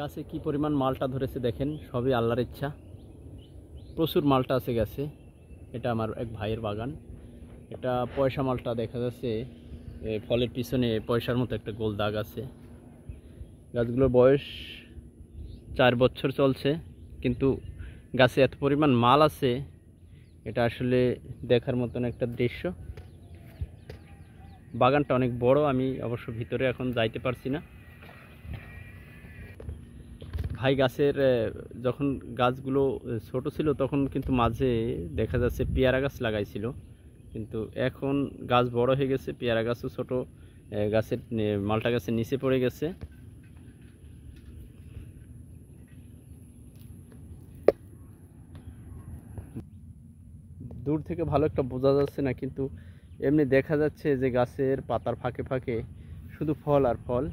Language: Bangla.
গাছে কি পরিমাণ মালটা ধরেছে দেখেন সবই আল্লাহর ইচ্ছা প্রচুর মালটা আছে গাছে এটা আমার এক ভাইয়ের বাগান এটা পয়সা মালটা দেখা যাচ্ছে ফলের পিছনে পয়সার মতো একটা গোল দাগ আছে গাছগুলোর বয়স চার বছর চলছে কিন্তু গাছে এত পরিমাণ মাল আছে এটা আসলে দেখার মতন একটা দৃশ্য বাগানটা অনেক বড় আমি অবশ্য ভিতরে এখন যাইতে পারছি না ভাই গাছের যখন গাছগুলো ছোট ছিল তখন কিন্তু মাঝে দেখা যাচ্ছে পেয়ারা গাছ লাগাইছিল কিন্তু এখন গাছ বড় হয়ে গেছে পেয়ারা গাছও ছোট গাছের মালটা গাছের নিচে পড়ে গেছে দূর থেকে ভালো একটা বোঝা যাচ্ছে না কিন্তু এমনি দেখা যাচ্ছে যে গাছের পাতার ফাঁকে ফাঁকে শুধু ফল আর ফল